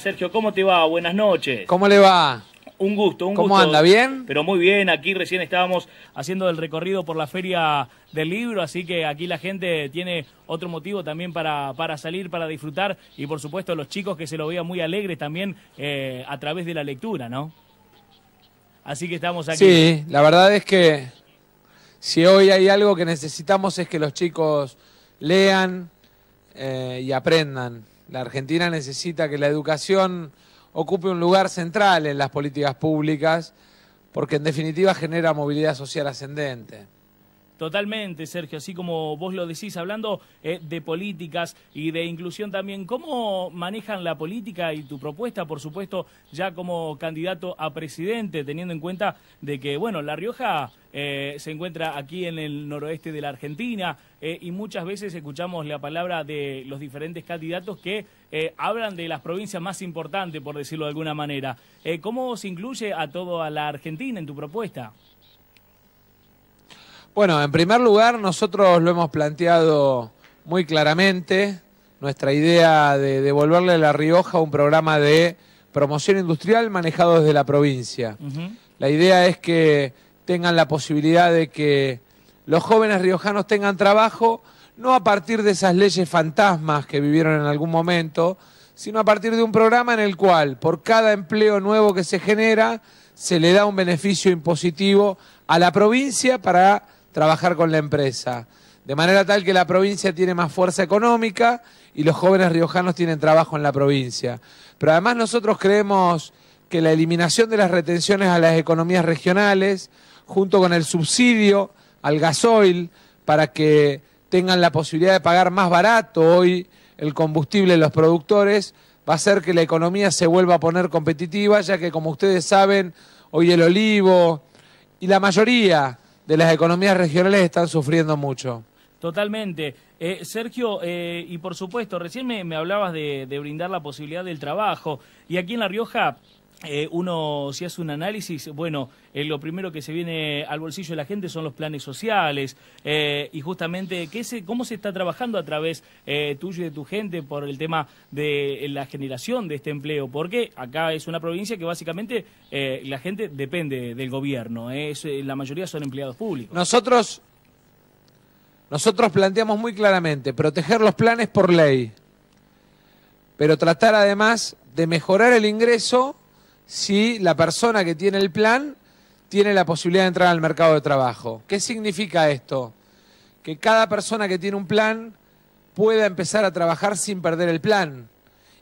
Sergio, ¿cómo te va? Buenas noches. ¿Cómo le va? Un gusto, un gusto. ¿Cómo anda? ¿Bien? Pero muy bien, aquí recién estábamos haciendo el recorrido por la feria del libro, así que aquí la gente tiene otro motivo también para, para salir, para disfrutar y por supuesto los chicos que se lo vean muy alegres también eh, a través de la lectura, ¿no? Así que estamos aquí. Sí, la verdad es que si hoy hay algo que necesitamos es que los chicos lean eh, y aprendan. La Argentina necesita que la educación ocupe un lugar central en las políticas públicas porque en definitiva genera movilidad social ascendente. Totalmente, Sergio, así como vos lo decís, hablando eh, de políticas y de inclusión también, ¿cómo manejan la política y tu propuesta, por supuesto, ya como candidato a presidente, teniendo en cuenta de que, bueno, La Rioja eh, se encuentra aquí en el noroeste de la Argentina eh, y muchas veces escuchamos la palabra de los diferentes candidatos que hablan de las provincias más importantes, por decirlo de alguna manera. ¿Cómo se incluye a toda la Argentina en tu propuesta? Bueno, en primer lugar, nosotros lo hemos planteado muy claramente, nuestra idea de devolverle a La Rioja un programa de promoción industrial manejado desde la provincia. La idea es que tengan la posibilidad de que los jóvenes riojanos tengan trabajo, no a partir de esas leyes fantasmas que vivieron en algún momento, sino a partir de un programa en el cual por cada empleo nuevo que se genera, se le da un beneficio impositivo a la provincia para trabajar con la empresa. De manera tal que la provincia tiene más fuerza económica y los jóvenes riojanos tienen trabajo en la provincia. Pero además nosotros creemos que la eliminación de las retenciones a las economías regionales, junto con el subsidio al gasoil, para que tengan la posibilidad de pagar más barato hoy el combustible de los productores, va a hacer que la economía se vuelva a poner competitiva, ya que como ustedes saben, hoy el olivo y la mayoría de las economías regionales están sufriendo mucho. Totalmente. Eh, Sergio, eh, y por supuesto, recién me, hablabas de brindar la posibilidad del trabajo, y aquí en La Rioja eh, uno si hace un análisis, bueno, eh, lo primero que se viene al bolsillo de la gente son los planes sociales eh, y justamente cómo se está trabajando a través tuyo y de tu gente por el tema de la generación de este empleo, porque acá es una provincia que básicamente la gente depende del gobierno, la mayoría son empleados públicos. Nosotros, nosotros planteamos muy claramente proteger los planes por ley, pero tratar además de mejorar el ingreso si la persona que tiene el plan tiene la posibilidad de entrar al mercado de trabajo. ¿Qué significa esto? Que cada persona que tiene un plan pueda empezar a trabajar sin perder el plan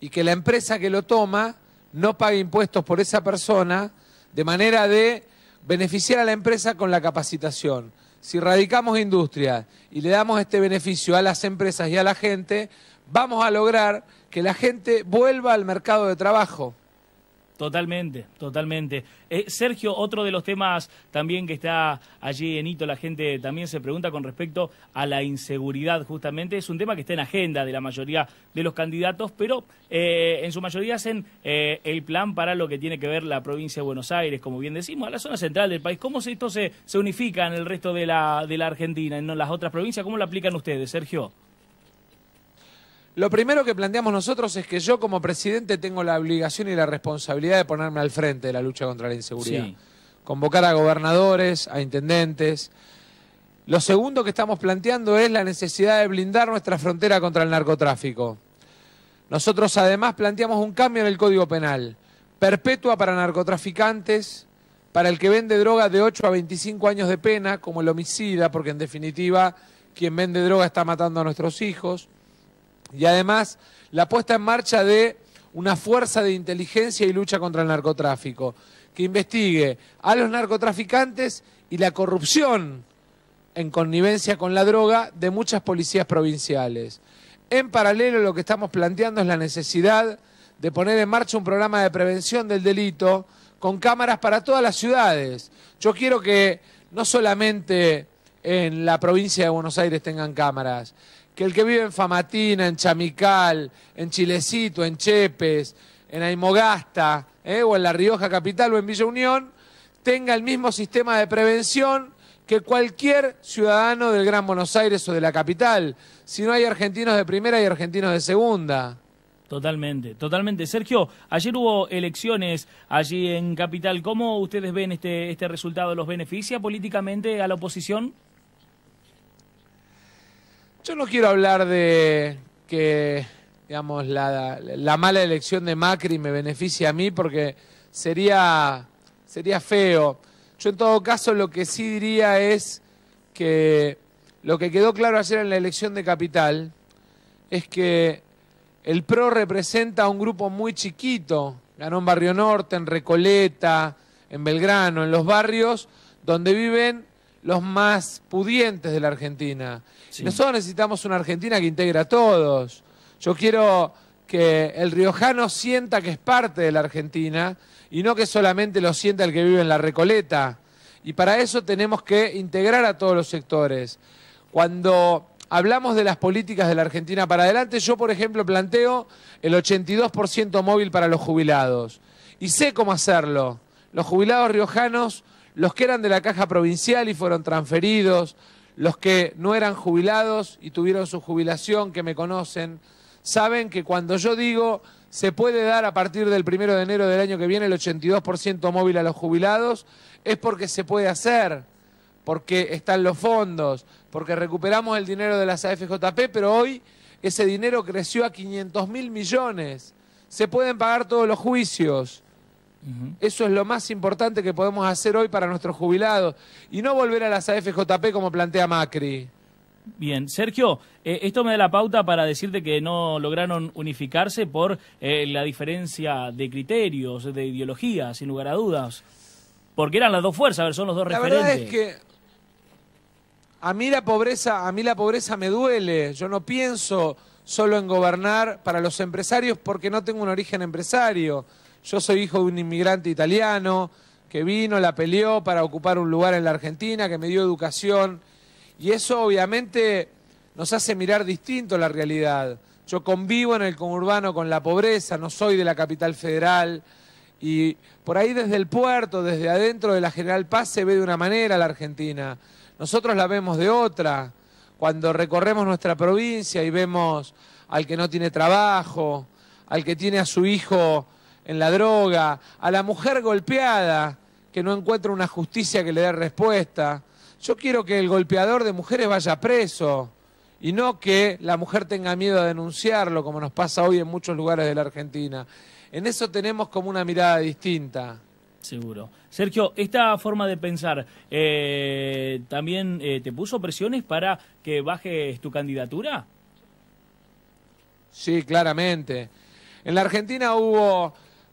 y que la empresa que lo toma no pague impuestos por esa persona de manera de beneficiar a la empresa con la capacitación. Si radicamos industria y le damos este beneficio a las empresas y a la gente, vamos a lograr que la gente vuelva al mercado de trabajo. Totalmente, totalmente. Eh, Sergio, otro de los temas también que está allí en hito, la gente también se pregunta con respecto a la inseguridad, justamente. Es un tema que está en agenda de la mayoría de los candidatos, pero eh, en su mayoría hacen eh, el plan para lo que tiene que ver la provincia de Buenos Aires, como bien decimos, la zona central del país. ¿Cómo esto se, se unifica en el resto de la, de la Argentina, en las otras provincias? ¿Cómo lo aplican ustedes, Sergio? Lo primero que planteamos nosotros es que yo como presidente tengo la obligación y la responsabilidad de ponerme al frente de la lucha contra la inseguridad. Convocar a gobernadores, a intendentes. Lo segundo que estamos planteando es la necesidad de blindar nuestra frontera contra el narcotráfico. Nosotros además planteamos un cambio en el Código Penal, perpetua para narcotraficantes, para el que vende droga de 8 a 25 años de pena, como el homicida, porque en definitiva quien vende droga está matando a nuestros hijos, y además la puesta en marcha de una fuerza de inteligencia y lucha contra el narcotráfico, que investigue a los narcotraficantes y la corrupción en connivencia con la droga de muchas policías provinciales. En paralelo lo que estamos planteando es la necesidad de poner en marcha un programa de prevención del delito con cámaras para todas las ciudades. Yo quiero que no solamente en la provincia de Buenos Aires tengan cámaras, que el que vive en Famatina, en Chamical, en Chilecito, en Chepes, en Aymogasta, eh, o en La Rioja Capital o en Villa Unión, tenga el mismo sistema de prevención que cualquier ciudadano del Gran Buenos Aires o de la capital. Si no hay argentinos de primera y argentinos de segunda. Totalmente, totalmente. Sergio, ayer hubo elecciones allí en Capital. ¿Cómo ustedes ven este, este resultado? ¿Los beneficia políticamente a la oposición? Yo no quiero hablar de que, digamos, la, mala elección de Macri me beneficie a mí porque sería, sería feo. Yo en todo caso lo que sí diría es que lo que quedó claro ayer en la elección de Capital es que el PRO representa a un grupo muy chiquito, ganó en Barrio Norte, en Recoleta, en Belgrano, en los barrios donde viven los más pudientes de la Argentina. Nosotros necesitamos una Argentina que integre a todos. Yo quiero que el riojano sienta que es parte de la Argentina y no que solamente lo sienta el que vive en la Recoleta. Y para eso tenemos que integrar a todos los sectores. Cuando hablamos de las políticas de la Argentina para adelante, yo por ejemplo planteo el 82% móvil para los jubilados. Y sé cómo hacerlo. Los jubilados riojanos los que eran de la caja provincial y fueron transferidos, los que no eran jubilados y tuvieron su jubilación, que me conocen, saben que cuando yo digo se puede dar a partir del primero de enero del año que viene el 82% móvil a los jubilados, es porque se puede hacer, porque están los fondos, porque recuperamos el dinero de las AFJP, pero hoy ese dinero creció a 500 mil millones. Se pueden pagar todos los juicios. Eso es lo más importante que podemos hacer hoy para nuestros jubilados y no volver a las AFJP como plantea Macri. Bien, Sergio, eh, esto me da la pauta para decirte que no lograron unificarse por eh, la diferencia de criterios, de ideología, sin lugar a dudas. Porque eran las dos fuerzas, son los dos referentes. La verdad es que a mí la pobreza, a mí la pobreza me duele. Yo no pienso solo en gobernar para los empresarios porque no tengo un origen empresario. Yo soy hijo de un inmigrante italiano que vino, la peleó para ocupar un lugar en la Argentina, que me dio educación. Y eso obviamente nos hace mirar distinto la realidad. Yo convivo en el conurbano con la pobreza, no soy de la capital federal. Y por ahí desde el puerto, desde adentro de la General Paz, se ve de una manera la Argentina. Nosotros la vemos de otra. Cuando recorremos nuestra provincia y vemos al que no tiene trabajo, al que tiene a su hijo en la droga, a la mujer golpeada que no encuentra una justicia que le dé respuesta. Yo quiero que el golpeador de mujeres vaya preso y no que la mujer tenga miedo a denunciarlo, como nos pasa hoy en muchos lugares de la Argentina. En eso tenemos como una mirada distinta. Seguro. Sergio, esta forma de pensar eh, también eh, te puso presiones para que bajes tu candidatura. Sí, claramente. En la Argentina hubo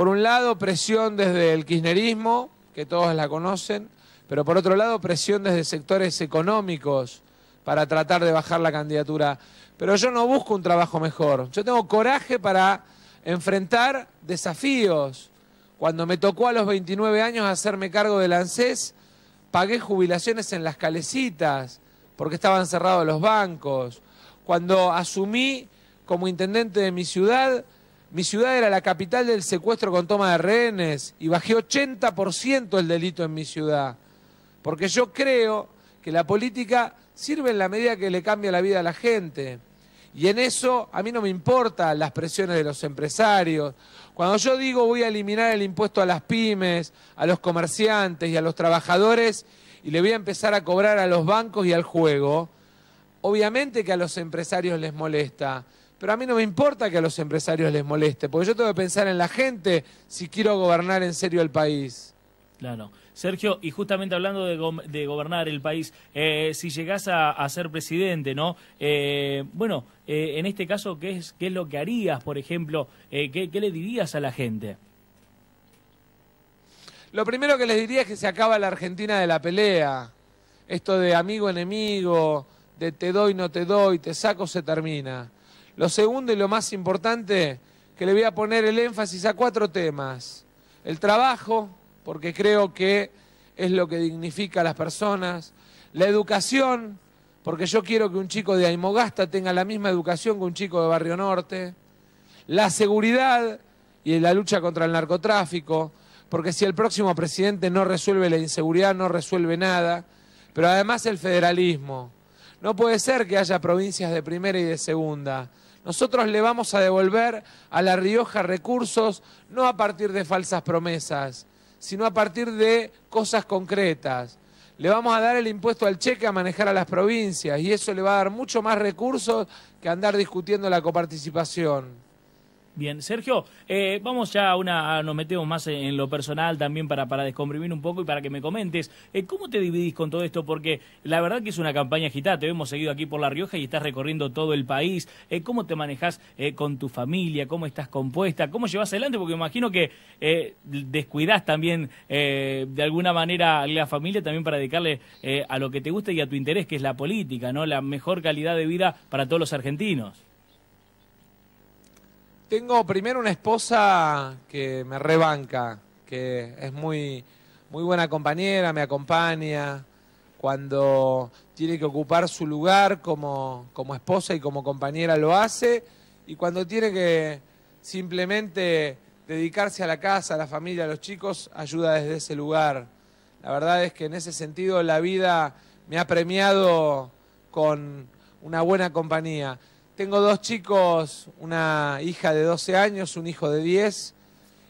por un lado, presión desde el kirchnerismo, que todos la conocen, pero por otro lado, presión desde sectores económicos para tratar de bajar la candidatura. Pero yo no busco un trabajo mejor. Yo tengo coraje para enfrentar desafíos. Cuando me tocó a los 29 años hacerme cargo del ANSES, pagué jubilaciones en las calecitas porque estaban cerrados los bancos. Cuando asumí como intendente de mi ciudad, mi ciudad era la capital del secuestro con toma de rehenes y bajé 80% el delito en mi ciudad. Porque yo creo que la política sirve en la medida que le cambia la vida a la gente. Y en eso a mí no me importan las presiones de los empresarios. Cuando yo digo voy a eliminar el impuesto a las pymes, a los comerciantes y a los trabajadores y le voy a empezar a cobrar a los bancos y al juego, obviamente que a los empresarios les molesta. Pero a mí no me importa que a los empresarios les moleste, porque yo tengo que pensar en la gente si quiero gobernar en serio el país. Claro. Sergio, y justamente hablando de, gobernar el país, eh, si llegás a, ser presidente, ¿no? Eh, bueno, eh, en este caso, ¿qué es, lo que harías, por ejemplo? ¿qué, ¿Qué le dirías a la gente? Lo primero que les diría es que se acaba la Argentina de la pelea. Esto de amigo-enemigo, de te doy, no te doy, te saco, se termina. Lo segundo y lo más importante, que le voy a poner el énfasis a cuatro temas. El trabajo, porque creo que es lo que dignifica a las personas. La educación, porque yo quiero que un chico de Aimogasta tenga la misma educación que un chico de Barrio Norte. La seguridad y la lucha contra el narcotráfico, porque si el próximo presidente no resuelve la inseguridad, no resuelve nada. Pero además el federalismo no puede ser que haya provincias de primera y de segunda. Nosotros le vamos a devolver a La Rioja recursos no a partir de falsas promesas, sino a partir de cosas concretas. Le vamos a dar el impuesto al cheque a manejar a las provincias y eso le va a dar mucho más recursos que andar discutiendo la coparticipación. Bien, Sergio, eh, vamos ya a una, nos metemos más en, lo personal también para, descomprimir un poco y para que me comentes. Eh, ¿Cómo te dividís con todo esto? Porque la verdad que es una campaña agitada, te hemos seguido aquí por La Rioja y estás recorriendo todo el país. Eh, ¿Cómo te manejas con tu familia? ¿Cómo estás compuesta? ¿Cómo llevas adelante? Porque me imagino que descuidas también de alguna manera a la familia también para dedicarle a lo que te gusta y a tu interés, que es la política, ¿no? La mejor calidad de vida para todos los argentinos. Tengo primero una esposa que me rebanca, que es muy, muy buena compañera, me acompaña cuando tiene que ocupar su lugar como, como esposa y como compañera lo hace, y cuando tiene que simplemente dedicarse a la casa, a la familia, a los chicos, ayuda desde ese lugar. La verdad es que en ese sentido la vida me ha premiado con una buena compañía. Tengo dos chicos, una hija de 12 años, un hijo de 10,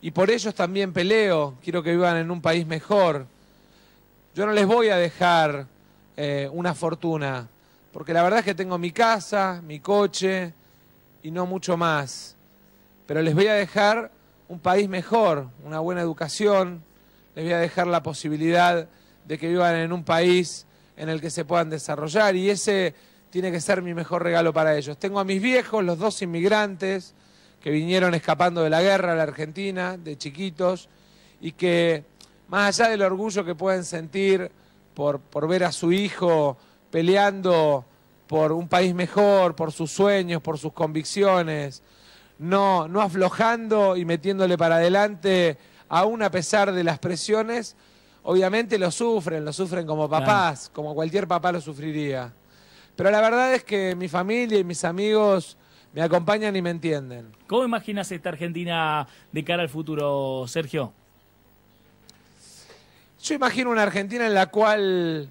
y por ellos también peleo, quiero que vivan en un país mejor. Yo no les voy a dejar eh, una fortuna, porque la verdad es que tengo mi casa, mi coche y no mucho más. Pero les voy a dejar un país mejor, una buena educación, les voy a dejar la posibilidad de que vivan en un país en el que se puedan desarrollar y ese tiene que ser mi mejor regalo para ellos. Tengo a mis viejos, los dos inmigrantes, que vinieron escapando de la guerra a la Argentina, de chiquitos, y que más allá del orgullo que pueden sentir por, ver a su hijo peleando por un país mejor, por sus sueños, por sus convicciones, no, no aflojando y metiéndole para adelante, aún a pesar de las presiones, obviamente lo sufren, lo sufren como papás, como cualquier papá lo sufriría. Pero la verdad es que mi familia y mis amigos me acompañan y me entienden. ¿Cómo imaginas esta Argentina de cara al futuro, Sergio? Yo imagino una Argentina en la cual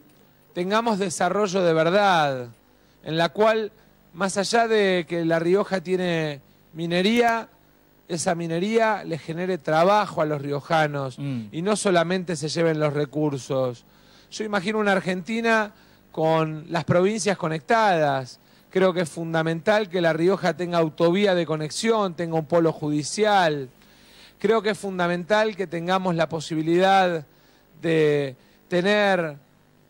tengamos desarrollo de verdad, en la cual, más allá de que La Rioja tiene minería, esa minería le genere trabajo a los riojanos mm. y no solamente se lleven los recursos. Yo imagino una Argentina con las provincias conectadas. Creo que es fundamental que La Rioja tenga autovía de conexión, tenga un polo judicial. Creo que es fundamental que tengamos la posibilidad de tener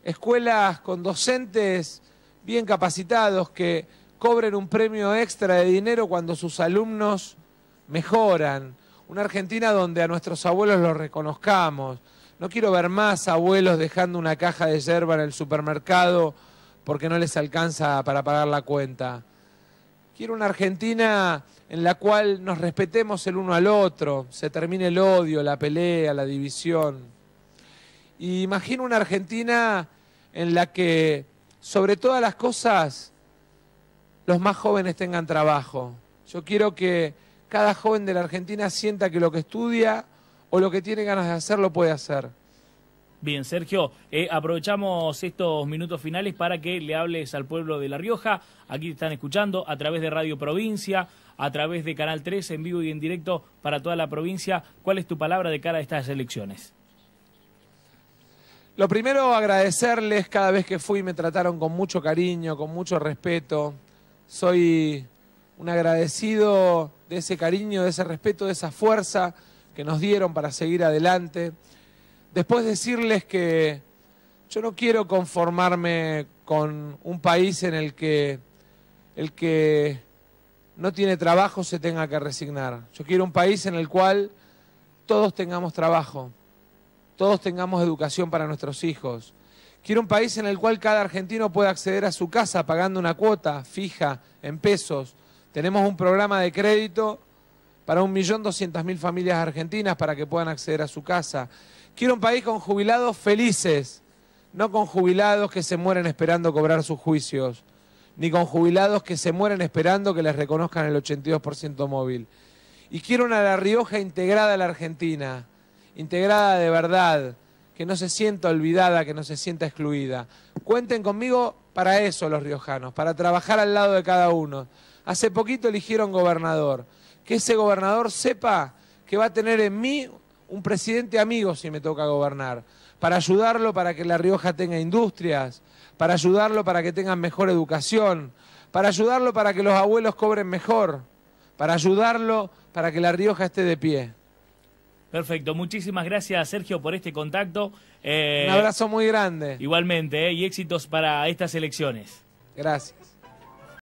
escuelas con docentes bien capacitados que cobren un premio extra de dinero cuando sus alumnos mejoran. Una Argentina donde a nuestros abuelos los reconozcamos. No quiero ver más abuelos dejando una caja de yerba en el supermercado porque no les alcanza para pagar la cuenta. Quiero una Argentina en la cual nos respetemos el uno al otro, se termine el odio, la pelea, la división. Y imagino una Argentina en la que, sobre todas las cosas, los más jóvenes tengan trabajo. Yo quiero que cada joven de la Argentina sienta que lo que estudia o lo que tiene ganas de hacer lo puede hacer. Bien, Sergio, eh, aprovechamos estos minutos finales para que le hables al pueblo de La Rioja. Aquí te están escuchando a través de Radio Provincia, a través de Canal 3, en vivo y en directo para toda la provincia. ¿Cuál es tu palabra de cara a estas elecciones? Lo primero, agradecerles. Cada vez que fui me trataron con mucho cariño, con mucho respeto. Soy un agradecido de ese cariño, de ese respeto, de esa fuerza que nos dieron para seguir adelante. Después decirles que yo no quiero conformarme con un país en el que el que no tiene trabajo se tenga que resignar. Yo quiero un país en el cual todos tengamos trabajo, todos tengamos educación para nuestros hijos. Quiero un país en el cual cada argentino pueda acceder a su casa pagando una cuota fija en pesos. Tenemos un programa de crédito para 1.200.000 familias argentinas para que puedan acceder a su casa. Quiero un país con jubilados felices, no con jubilados que se mueren esperando cobrar sus juicios, ni con jubilados que se mueren esperando que les reconozcan el 82% móvil. Y quiero una La Rioja integrada a la Argentina, integrada de verdad, que no se sienta olvidada, que no se sienta excluida. Cuenten conmigo para eso los riojanos, para trabajar al lado de cada uno. Hace poquito eligieron gobernador que ese gobernador sepa que va a tener en mí un presidente amigo si me toca gobernar, para ayudarlo para que La Rioja tenga industrias, para ayudarlo para que tengan mejor educación, para ayudarlo para que los abuelos cobren mejor, para ayudarlo para que La Rioja esté de pie. Perfecto, muchísimas gracias Sergio por este contacto. un eh, abrazo muy grande. Igualmente, eh, y éxitos para estas elecciones. Gracias.